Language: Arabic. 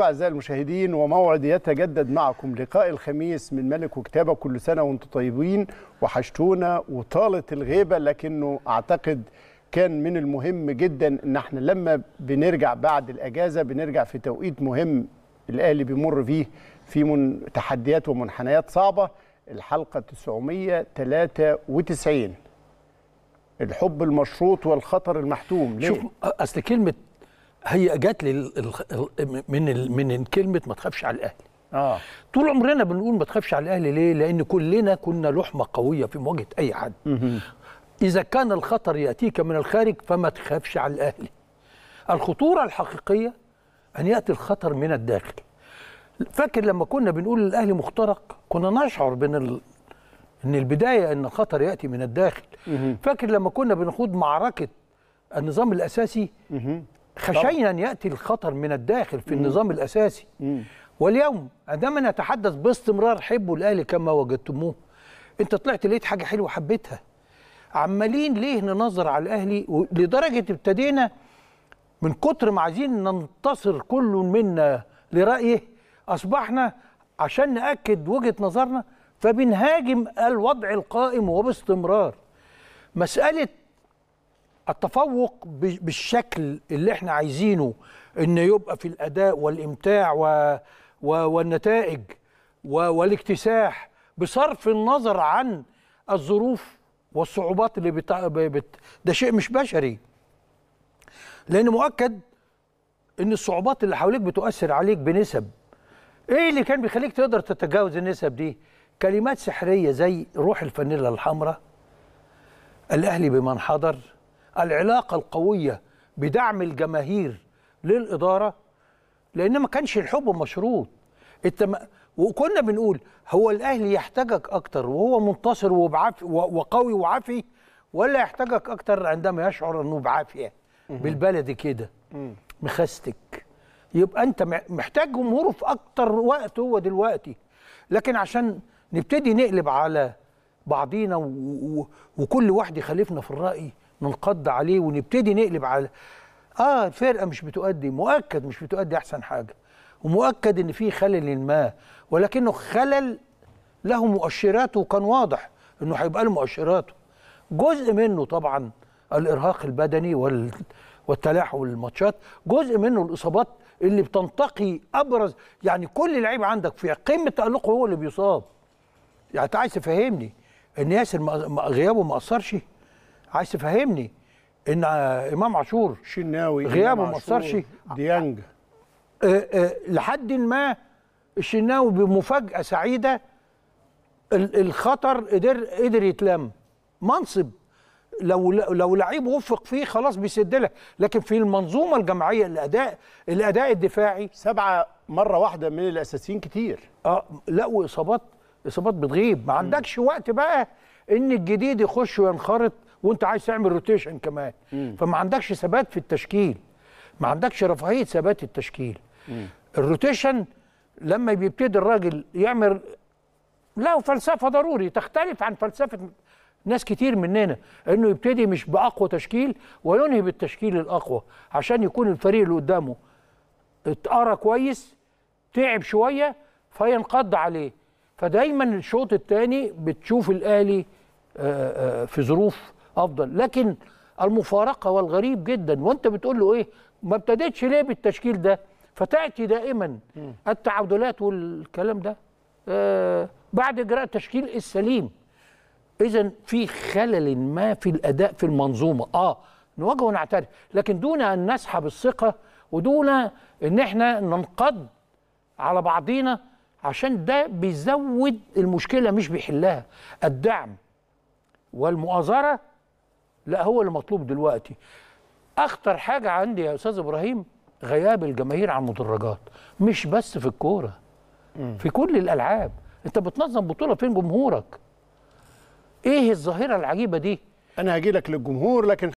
أعزائي المشاهدين وموعد يتجدد معكم لقاء الخميس من ملك وكتابة كل سنة وانتم طيبين وحشتونا وطالت الغيبة لكنه أعتقد كان من المهم جدا ان احنا لما بنرجع بعد الاجازه بنرجع في توقيت مهم الاهلي بيمر فيه في من تحديات ومنحنيات صعبه الحلقه 993 الحب المشروط والخطر المحتوم ليه؟ شوف اصل كلمه هي جات لي من من كلمه ما تخافش على الاهلي آه. طول عمرنا بنقول ما تخافش على الاهلي ليه لان كلنا كنا لحمه قويه في مواجهه اي حد اذا كان الخطر ياتيك من الخارج فما تخافش على الاهلي الخطوره الحقيقيه ان ياتي الخطر من الداخل فاكر لما كنا بنقول الاهلي مخترق كنا نشعر بان ان البدايه ان الخطر ياتي من الداخل فاكر لما كنا بنخوض معركه النظام الاساسي خشينا ان ياتي الخطر من الداخل في النظام مم. الاساسي مم. واليوم عندما نتحدث باستمرار حبوا الاهلي كما وجدتموه انت طلعت لقيت حاجه حلوه حبيتها عمالين ليه ننظر على الاهلي لدرجه ابتدينا من كتر ما عايزين ننتصر كل منا لرايه اصبحنا عشان ناكد وجهه نظرنا فبنهاجم الوضع القائم وباستمرار مساله التفوق بالشكل اللي احنا عايزينه ان يبقى في الاداء والامتاع و... و... والنتائج و... والاكتساح بصرف النظر عن الظروف والصعوبات اللي بت... بت... ده شيء مش بشري لان مؤكد ان الصعوبات اللي حواليك بتؤثر عليك بنسب ايه اللي كان بيخليك تقدر تتجاوز النسب دي كلمات سحريه زي روح الفانيلا الحمراء الاهلي بمن حضر العلاقه القويه بدعم الجماهير للاداره لان ما كانش الحب مشروط التم... وكنا بنقول هو الاهلي يحتاجك اكتر وهو منتصر وبعافي وقوي وعافي ولا يحتاجك اكتر عندما يشعر انه بعافيه بالبلدي كده مخستك يبقى انت محتاج جمهوره في اكتر وقت هو دلوقتي لكن عشان نبتدي نقلب على بعضينا و... و... وكل واحد يخالفنا في الراي ننقض عليه ونبتدي نقلب على اه الفرقه مش بتؤدي مؤكد مش بتؤدي احسن حاجه ومؤكد ان في خلل ما ولكنه خلل له مؤشراته وكان واضح انه هيبقى له مؤشراته جزء منه طبعا الارهاق البدني وال والتلاحم الماتشات جزء منه الاصابات اللي بتنتقي ابرز يعني كل لعيب عندك في قمه تالقه هو اللي بيصاب يعني انت عايز تفهمني ان ياسر غيابه ما اثرش عايز تفهمني ان امام عاشور شناوي غيابه ما اثرش ديانج أه، أه، لحد ما الشناوي بمفاجاه سعيده الخطر قدر قدر يتلم منصب لو لو لعيب وفق فيه خلاص بيسد لك لكن في المنظومه الجماعيه الاداء الاداء الدفاعي سبعه مره واحده من الاساسيين كتير اه لا واصابات اصابات بتغيب ما عندكش وقت بقى ان الجديد يخش وينخرط وانت عايز تعمل روتيشن كمان مم. فما عندكش ثبات في التشكيل ما عندكش رفاهيه ثبات التشكيل مم. الروتيشن لما بيبتدي الراجل يعمل له فلسفه ضروري تختلف عن فلسفه ناس كتير مننا انه يبتدي مش باقوى تشكيل وينهي بالتشكيل الاقوى عشان يكون الفريق اللي قدامه اتقرا كويس تعب شويه فينقض عليه فدايما الشوط الثاني بتشوف الاهلي آه، آه، في ظروف افضل لكن المفارقه والغريب جدا وانت بتقول له ايه ما ابتديتش ليه بالتشكيل ده فتاتي دائما التعادلات والكلام ده آه، بعد اجراء التشكيل السليم اذا في خلل ما في الاداء في المنظومه اه نواجه ونعترف لكن دون ان نسحب الثقه ودون ان احنا ننقض على بعضينا عشان ده بيزود المشكله مش بيحلها الدعم والمؤازره لا هو اللي مطلوب دلوقتي اخطر حاجه عندي يا استاذ ابراهيم غياب الجماهير عن المدرجات مش بس في الكوره في كل الالعاب انت بتنظم بطوله فين جمهورك ايه الظاهره العجيبه دي انا هجي لك للجمهور لكن